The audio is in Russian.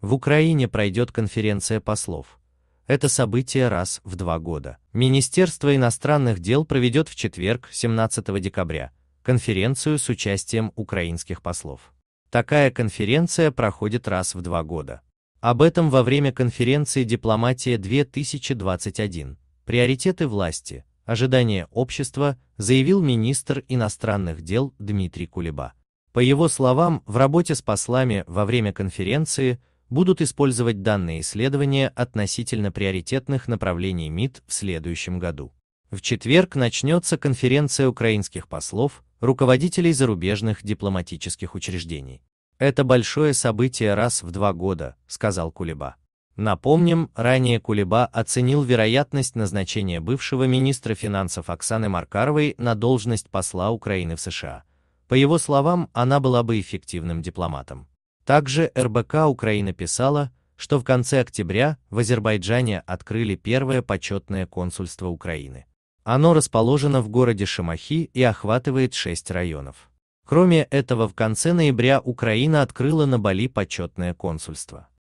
В Украине пройдет конференция послов. Это событие раз в два года. Министерство иностранных дел проведет в четверг, 17 декабря, конференцию с участием украинских послов. Такая конференция проходит раз в два года. Об этом во время конференции «Дипломатия-2021. Приоритеты власти. Ожидания общества» заявил министр иностранных дел Дмитрий Кулеба. По его словам, в работе с послами во время конференции будут использовать данные исследования относительно приоритетных направлений МИД в следующем году. В четверг начнется конференция украинских послов, руководителей зарубежных дипломатических учреждений. «Это большое событие раз в два года», — сказал Кулеба. Напомним, ранее Кулеба оценил вероятность назначения бывшего министра финансов Оксаны Маркаровой на должность посла Украины в США. По его словам, она была бы эффективным дипломатом. Также РБК Украина писала, что в конце октября в Азербайджане открыли первое почетное консульство Украины. Оно расположено в городе Шамахи и охватывает шесть районов. Кроме этого, в конце ноября Украина открыла на Бали почетное консульство.